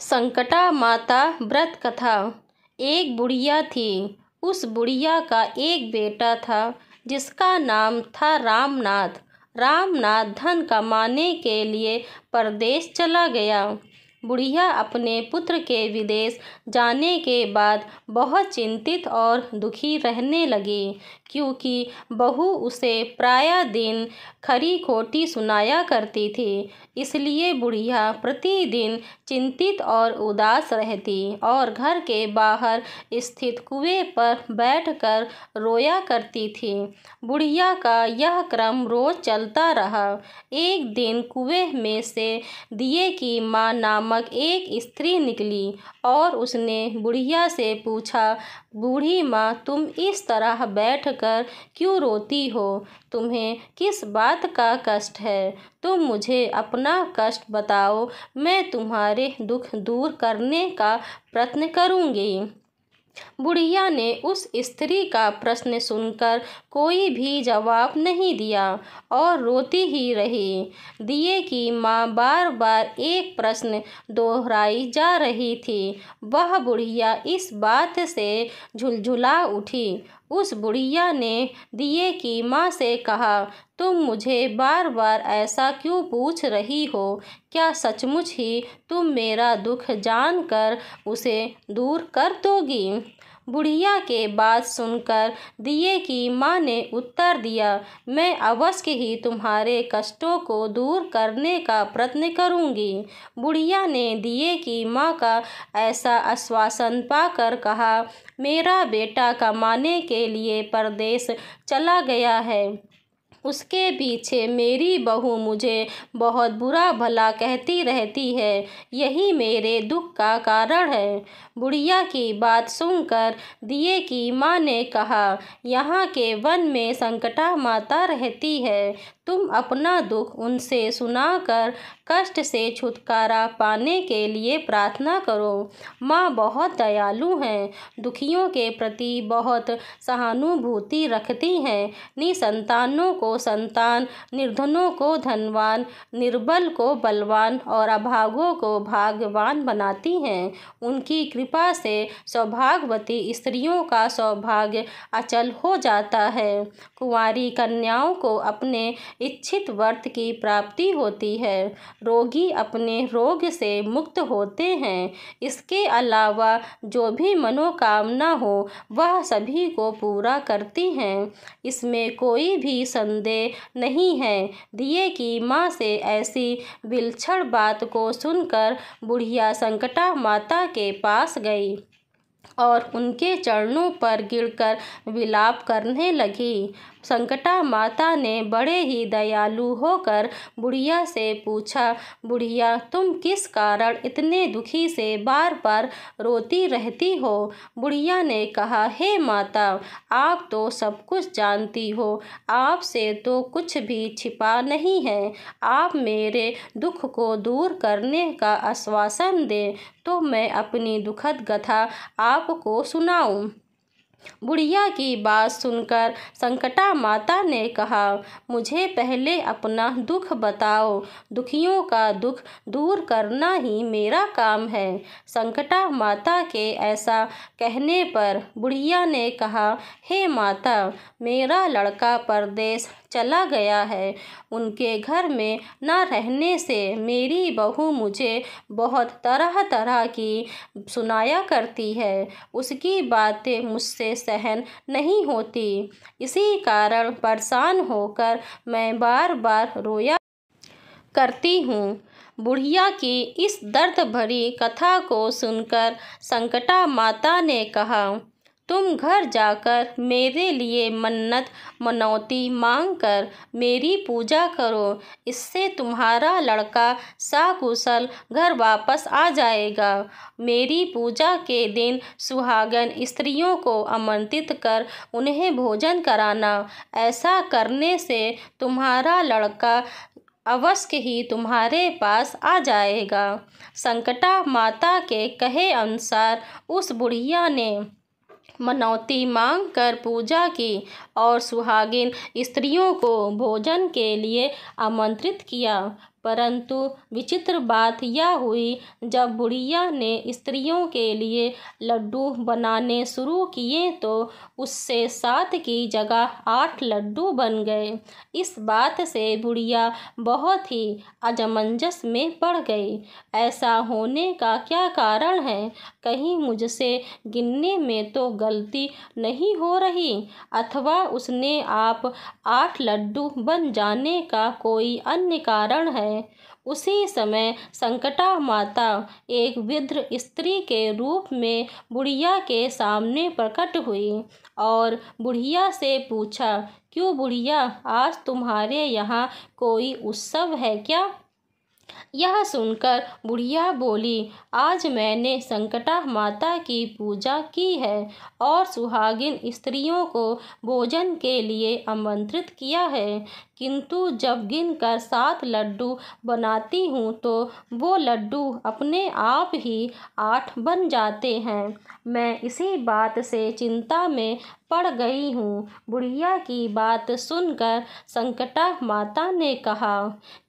संकटा माता व्रत कथा एक बुढ़िया थी उस बुढ़िया का एक बेटा था जिसका नाम था रामनाथ रामनाथ धन कमाने के लिए परदेश चला गया बुढ़िया अपने पुत्र के विदेश जाने के बाद बहुत चिंतित और दुखी रहने लगी क्योंकि बहू उसे प्राय दिन खरी खोटी सुनाया करती थी इसलिए बुढ़िया प्रतिदिन चिंतित और उदास रहती और घर के बाहर स्थित कुएं पर बैठकर रोया करती थी बुढ़िया का यह क्रम रोज चलता रहा एक दिन कुएं में से दिए की मां नाम नामक एक स्त्री निकली और उसने बुढ़िया से पूछा बूढ़ी माँ तुम इस तरह बैठकर क्यों रोती हो तुम्हें किस बात का कष्ट है तुम मुझे अपना कष्ट बताओ मैं तुम्हारे दुख दूर करने का प्रयत्न करूँगी बुढ़िया ने उस स्त्री का प्रश्न सुनकर कोई भी जवाब नहीं दिया और रोती ही रही दिए की माँ बार बार एक प्रश्न दोहराई जा रही थी वह बुढ़िया इस बात से झुलझुला उठी उस बुढ़िया ने दिए की माँ से कहा तुम मुझे बार बार ऐसा क्यों पूछ रही हो क्या सचमुच ही तुम मेरा दुख जानकर उसे दूर कर दोगी बुढ़िया के बात सुनकर दिए की माँ ने उत्तर दिया मैं अवश्य ही तुम्हारे कष्टों को दूर करने का प्रयत्न करूँगी बुढ़िया ने दिए की माँ का ऐसा आश्वासन पाकर कहा मेरा बेटा कमाने के लिए परदेश चला गया है उसके पीछे मेरी बहू मुझे बहुत बुरा भला कहती रहती है यही मेरे दुख का कारण है बुढ़िया की बात सुनकर दिए की माँ ने कहा यहाँ के वन में संकटा माता रहती है तुम अपना दुख उनसे सुनाकर कष्ट से छुटकारा पाने के लिए प्रार्थना करो माँ बहुत दयालु हैं दुखियों के प्रति बहुत सहानुभूति रखती हैं निसंतानों को संतान निर्धनों को धनवान निर्बल को बलवान और अभागों को भाग्यवान बनाती हैं उनकी कृपा से सौभागवती स्त्रियों का सौभाग्य अचल हो जाता है कुंवारी कन्याओं को अपने इच्छित वर्त की प्राप्ति होती है रोगी अपने रोग से मुक्त होते हैं इसके अलावा जो भी मनोकामना हो वह सभी को पूरा करती हैं इसमें कोई भी संदेह देह नहीं है दिए की माँ से ऐसी विलक्षण बात को सुनकर बुढ़िया संकटा माता के पास गई और उनके चरणों पर गिरकर विलाप करने लगी संकटा माता ने बड़े ही दयालु होकर बुढ़िया से पूछा बुढ़िया तुम किस कारण इतने दुखी से बार बार रोती रहती हो बुढ़िया ने कहा हे माता आप तो सब कुछ जानती हो आपसे तो कुछ भी छिपा नहीं है आप मेरे दुख को दूर करने का आश्वासन दें तो मैं अपनी दुखद कथा आपको सुनाऊं बुढ़िया की बात सुनकर संकटा माता ने कहा मुझे पहले अपना दुख बताओ दुखियों का दुख दूर करना ही मेरा काम है संकटा माता के ऐसा कहने पर बुढ़िया ने कहा हे माता मेरा लड़का परदेश चला गया है उनके घर में न रहने से मेरी बहू मुझे बहुत तरह तरह की सुनाया करती है उसकी बातें मुझसे सहन नहीं होती इसी कारण परेशान होकर मैं बार बार रोया करती हूँ बुढ़िया की इस दर्द भरी कथा को सुनकर संकटा माता ने कहा तुम घर जाकर मेरे लिए मन्नत मनौती मांग कर मेरी पूजा करो इससे तुम्हारा लड़का साकुशल घर वापस आ जाएगा मेरी पूजा के दिन सुहागन स्त्रियों को आमंत्रित कर उन्हें भोजन कराना ऐसा करने से तुम्हारा लड़का अवश्य ही तुम्हारे पास आ जाएगा संकटा माता के कहे अनुसार उस बुढ़िया ने मनौती मांग कर पूजा की और सुहागिन स्त्रियों को भोजन के लिए आमंत्रित किया परंतु विचित्र बात यह हुई जब बुढ़िया ने स्त्रियों के लिए लड्डू बनाने शुरू किए तो उससे सात की जगह आठ लड्डू बन गए इस बात से बुढ़िया बहुत ही अजमंजस में पड़ गई ऐसा होने का क्या कारण है कहीं मुझसे गिनने में तो गलती नहीं हो रही अथवा उसने आप आठ लड्डू बन जाने का कोई अन्य कारण है हैं उसी समय संकटा माता एक विद्र स्त्री के रूप में बुढ़िया के सामने प्रकट हुई और बुढ़िया से पूछा क्यों बुढ़िया आज तुम्हारे यहाँ कोई उत्सव है क्या यह सुनकर बुढ़िया बोली आज मैंने संकटा माता की पूजा की है और सुहागिन स्त्रियों को भोजन के लिए आमंत्रित किया है किंतु जब गिन कर सात लड्डू बनाती हूँ तो वो लड्डू अपने आप ही आठ बन जाते हैं मैं इसी बात से चिंता में पड़ गई हूँ बुढ़िया की बात सुनकर संकटा माता ने कहा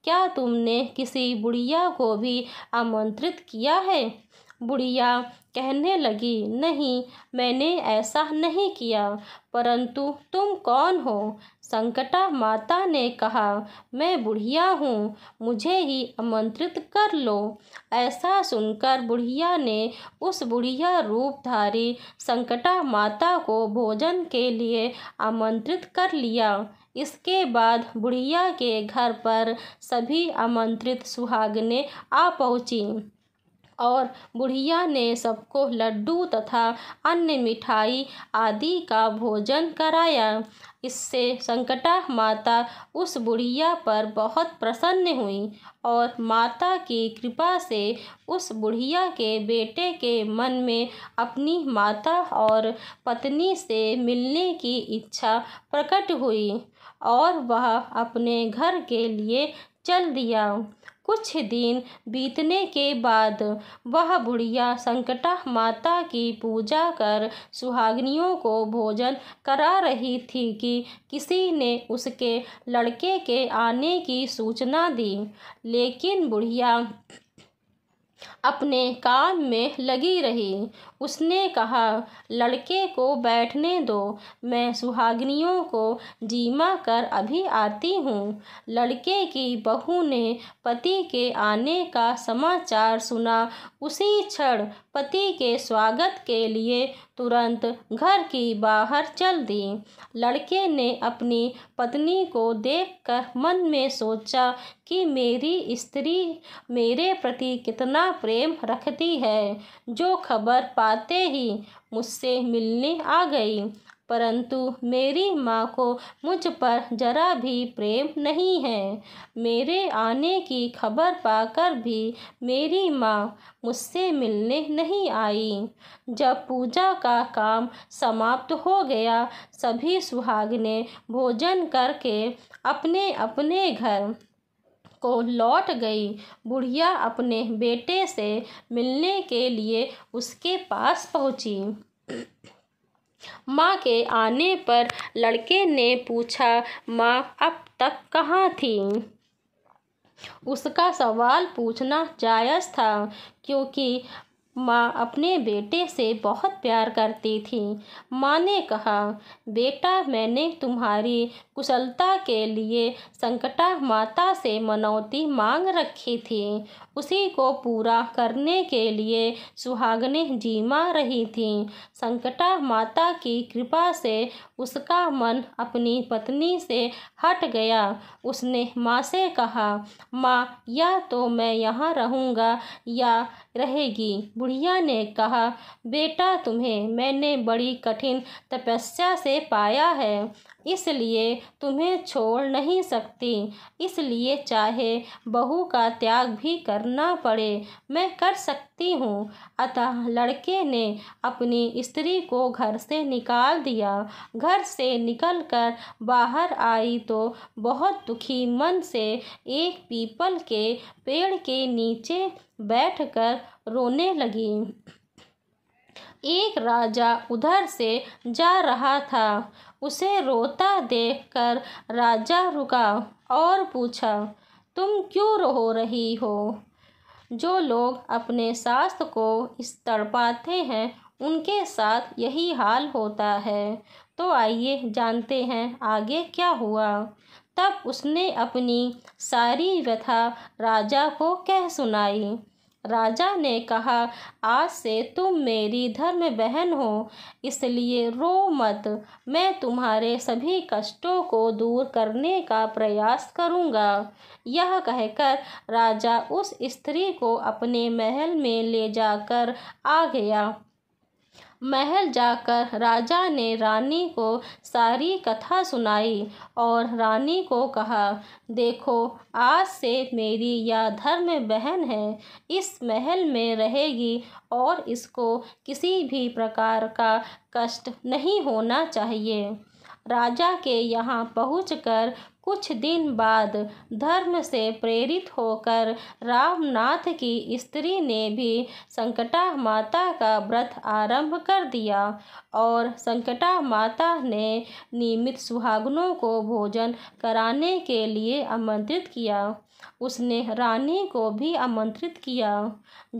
क्या तुमने किसी बुढ़िया को भी आमंत्रित किया है बुढ़िया कहने लगी नहीं मैंने ऐसा नहीं किया परंतु तुम कौन हो संकटा माता ने कहा मैं बुढ़िया हूँ मुझे ही आमंत्रित कर लो ऐसा सुनकर बुढ़िया ने उस बुढ़िया रूपधारी संकटा माता को भोजन के लिए आमंत्रित कर लिया इसके बाद बुढ़िया के घर पर सभी आमंत्रित सुहागने आ पहुँची और बुढ़िया ने सबको लड्डू तथा अन्य मिठाई आदि का भोजन कराया इससे संकटा माता उस बुढ़िया पर बहुत प्रसन्न हुई और माता की कृपा से उस बुढ़िया के बेटे के मन में अपनी माता और पत्नी से मिलने की इच्छा प्रकट हुई और वह अपने घर के लिए चल दिया कुछ दिन बीतने के बाद वह बुढ़िया संकटा माता की पूजा कर सुहागनियों को भोजन करा रही थी कि किसी ने उसके लड़के के आने की सूचना दी लेकिन बुढ़िया अपने काम में लगी रही उसने कहा लड़के को बैठने दो मैं सुहागनियों को जीमा कर अभी आती हूँ लड़के की बहू ने पति के आने का समाचार सुना उसी क्षण पति के स्वागत के लिए तुरंत घर की बाहर चल दी लड़के ने अपनी पत्नी को देखकर मन में सोचा कि मेरी स्त्री मेरे प्रति कितना प्रेम रखती है जो खबर पाते ही मुझसे मिलने आ गई परंतु मेरी माँ को मुझ पर जरा भी प्रेम नहीं है मेरे आने की खबर पाकर भी मेरी माँ मुझसे मिलने नहीं आई जब पूजा का काम समाप्त हो गया सभी सुहागने भोजन करके अपने अपने घर को लौट गई बुढ़िया अपने बेटे से मिलने के लिए उसके पास पहुंची माँ के आने पर लड़के ने पूछा माँ अब तक कहाँ थी उसका सवाल पूछना जायज़ था क्योंकि माँ अपने बेटे से बहुत प्यार करती थी माँ ने कहा बेटा मैंने तुम्हारी कुशलता के लिए संकटा माता से मनौती मांग रखी थी उसी को पूरा करने के लिए सुहागने जीमा रही थी संकटा माता की कृपा से उसका मन अपनी पत्नी से हट गया उसने माँ से कहा माँ या तो मैं यहाँ रहूँगा या रहेगी बुढ़िया ने कहा बेटा तुम्हें मैंने बड़ी कठिन तपस्या से पाया है इसलिए तुम्हें छोड़ नहीं सकती इसलिए चाहे बहू का त्याग भी करना पड़े मैं कर सकती हूँ अतः लड़के ने अपनी स्त्री को घर से निकाल दिया घर से निकलकर बाहर आई तो बहुत दुखी मन से एक पीपल के पेड़ के नीचे बैठकर रोने लगी एक राजा उधर से जा रहा था उसे रोता देखकर राजा रुका और पूछा तुम क्यों रो रही हो जो लोग अपने स्वास्थ्य को इस तड़पाते हैं उनके साथ यही हाल होता है तो आइए जानते हैं आगे क्या हुआ तब उसने अपनी सारी व्यथा राजा को कह सुनाई राजा ने कहा आज से तुम मेरी धर्म बहन हो इसलिए रो मत मैं तुम्हारे सभी कष्टों को दूर करने का प्रयास करूँगा यह कहकर राजा उस स्त्री को अपने महल में ले जाकर आ गया महल जाकर राजा ने रानी को सारी कथा सुनाई और रानी को कहा देखो आज से मेरी यह धर्म बहन है इस महल में रहेगी और इसको किसी भी प्रकार का कष्ट नहीं होना चाहिए राजा के यहाँ पहुंचकर कुछ दिन बाद धर्म से प्रेरित होकर रामनाथ की स्त्री ने भी संकटा माता का व्रत आरंभ कर दिया और संकटा माता ने नियमित सुहागनों को भोजन कराने के लिए आमंत्रित किया उसने रानी को भी आमंत्रित किया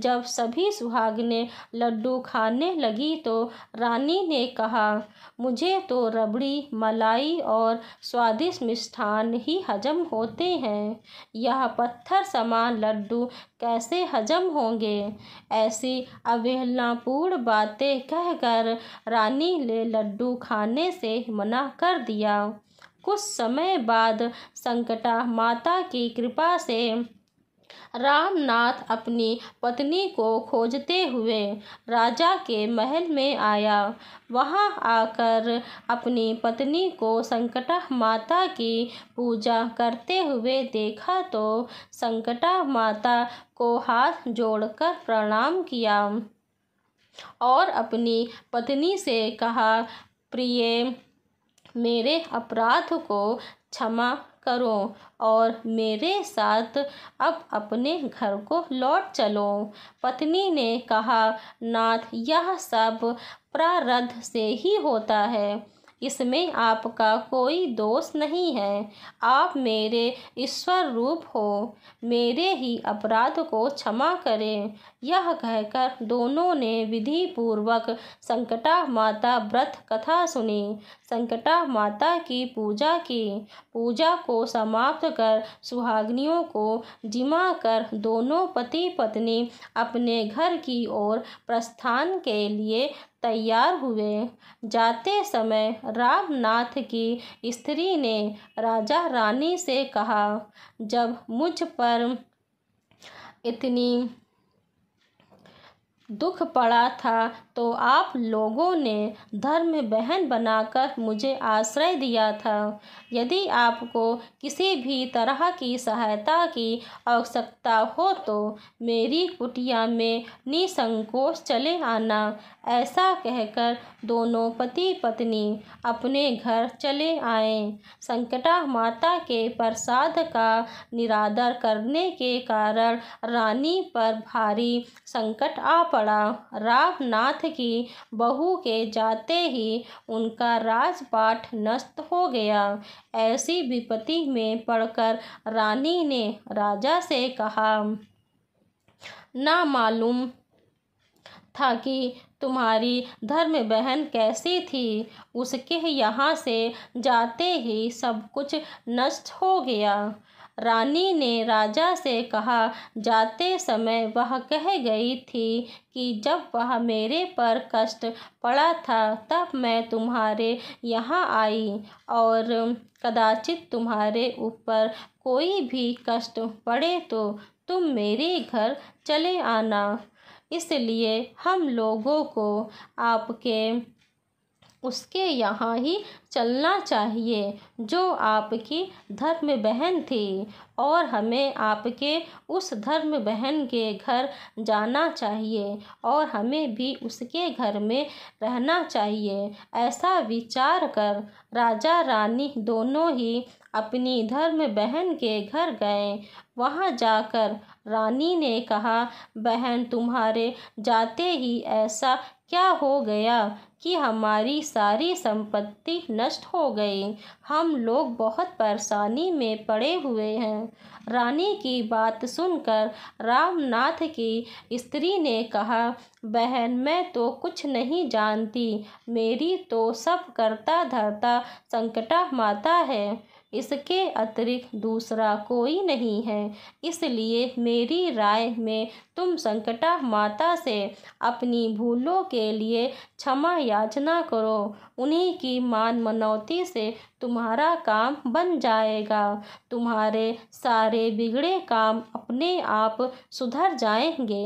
जब सभी सुहागने लड्डू खाने लगी तो रानी ने कहा मुझे तो रबड़ी मलाई और स्वादिष्ट मिष्ठान ही हजम होते हैं यह पत्थर समान लड्डू कैसे हजम होंगे ऐसी अवहेलनापूर्ण बातें कहकर रानी ने लड्डू खाने से मना कर दिया कुछ समय बाद संकटा माता की कृपा से रामनाथ अपनी पत्नी को खोजते हुए राजा के महल में आया वहां आकर अपनी पत्नी को संकटा माता की पूजा करते हुए देखा तो संकटा माता को हाथ जोड़कर प्रणाम किया और अपनी पत्नी से कहा प्रिय मेरे अपराध को क्षमा करो और मेरे साथ अब अपने घर को लौट चलो पत्नी ने कहा नाथ यह सब प्रारब्ध से ही होता है इसमें आपका कोई दोष नहीं है आप मेरे ईश्वर रूप हो मेरे ही अपराध को क्षमा करें यह कहकर दोनों ने विधि पूर्वक संकटा माता व्रत कथा सुनी संकटा माता की पूजा की पूजा को समाप्त कर सुहागनियों को जिमा कर दोनों पति पत्नी अपने घर की ओर प्रस्थान के लिए तैयार हुए जाते समय रामनाथ की स्त्री ने राजा रानी से कहा जब मुझ पर इतनी दुख पड़ा था तो आप लोगों ने धर्म बहन बनाकर मुझे आश्रय दिया था यदि आपको किसी भी तरह की सहायता की आवश्यकता हो तो मेरी कुटिया में निसंकोच चले आना ऐसा कहकर दोनों पति पत्नी अपने घर चले आए संकटा माता के प्रसाद का निरादर करने के कारण रानी पर भारी संकट आ पड़ा रामनाथ की बहू के जाते ही उनका राजपाट नष्ट हो गया ऐसी विपत्ति में पड़कर रानी ने राजा से कहा ना मालूम था कि तुम्हारी धर्म बहन कैसी थी उसके यहाँ से जाते ही सब कुछ नष्ट हो गया रानी ने राजा से कहा जाते समय वह कह गई थी कि जब वह मेरे पर कष्ट पड़ा था तब मैं तुम्हारे यहाँ आई और कदाचित तुम्हारे ऊपर कोई भी कष्ट पड़े तो तुम मेरे घर चले आना इसलिए हम लोगों को आपके उसके यहाँ ही चलना चाहिए जो आपकी धर्म बहन थी और हमें आपके उस धर्म बहन के घर जाना चाहिए और हमें भी उसके घर में रहना चाहिए ऐसा विचार कर राजा रानी दोनों ही अपनी धर्म बहन के घर गए वहाँ जाकर रानी ने कहा बहन तुम्हारे जाते ही ऐसा क्या हो गया कि हमारी सारी संपत्ति नष्ट हो गई हम लोग बहुत परेशानी में पड़े हुए हैं रानी की बात सुनकर रामनाथ की स्त्री ने कहा बहन मैं तो कुछ नहीं जानती मेरी तो सब करता धरता संकटा माता है इसके अतिरिक्त दूसरा कोई नहीं है इसलिए मेरी राय में तुम संकटा माता से अपनी भूलों के लिए क्षमा याचना करो उन्हीं की मान मनौती से तुम्हारा काम बन जाएगा तुम्हारे सारे बिगड़े काम अपने आप सुधर जाएंगे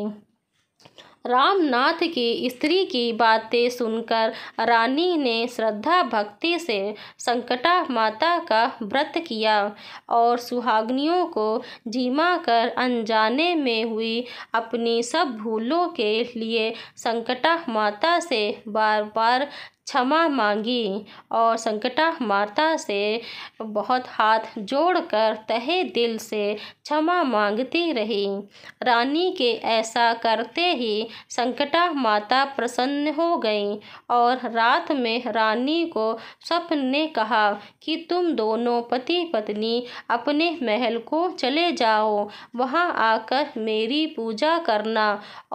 रामनाथ की स्त्री की बातें सुनकर रानी ने श्रद्धा भक्ति से संकटा माता का व्रत किया और सुहागनियों को जीमा कर अनजाने में हुई अपनी सब भूलों के लिए संकटा माता से बार बार क्षमा मांगी और संकटा माता से बहुत हाथ जोड़कर तहे दिल से क्षमा मांगती रही रानी के ऐसा करते ही संकटा माता प्रसन्न हो गई और रात में रानी को स्वप्न ने कहा कि तुम दोनों पति पत्नी अपने महल को चले जाओ वहाँ आकर मेरी पूजा करना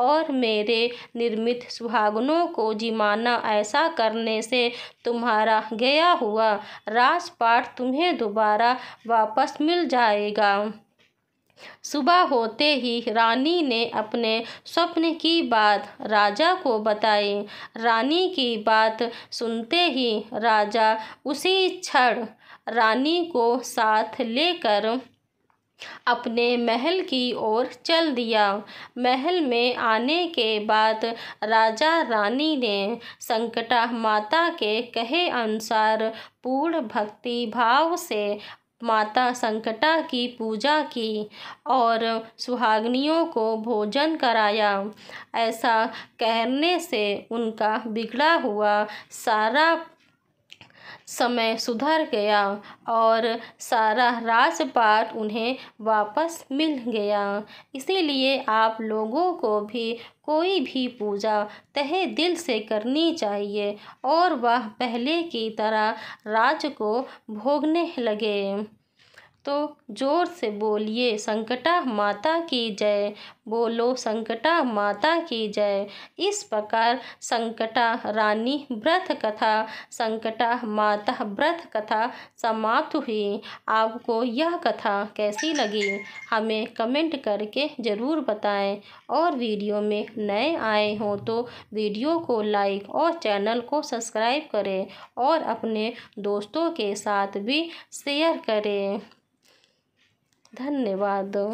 और मेरे निर्मित सुहागनों को जिमाना ऐसा करना करने से तुम्हारा गया हुआ राजपाट तुम्हें दोबारा वापस मिल जाएगा सुबह होते ही रानी ने अपने स्वप्न की बात राजा को बताई रानी की बात सुनते ही राजा उसी क्षण रानी को साथ लेकर अपने महल की ओर चल दिया महल में आने के बाद राजा रानी ने संकटा माता के कहे अनुसार पूर्ण भक्ति भाव से माता संकटा की पूजा की और सुहागनियों को भोजन कराया ऐसा कहने से उनका बिगड़ा हुआ सारा समय सुधर गया और सारा राजपाट उन्हें वापस मिल गया इसीलिए आप लोगों को भी कोई भी पूजा तहे दिल से करनी चाहिए और वह पहले की तरह राज को भोगने लगे तो जोर से बोलिए संकटा माता की जय बोलो संकटा माता की जय इस प्रकार संकटा रानी व्रत कथा संकटा माता व्रत कथा समाप्त हुई आपको यह कथा कैसी लगी हमें कमेंट करके ज़रूर बताएं और वीडियो में नए आए हों तो वीडियो को लाइक और चैनल को सब्सक्राइब करें और अपने दोस्तों के साथ भी शेयर करें धन्यवाद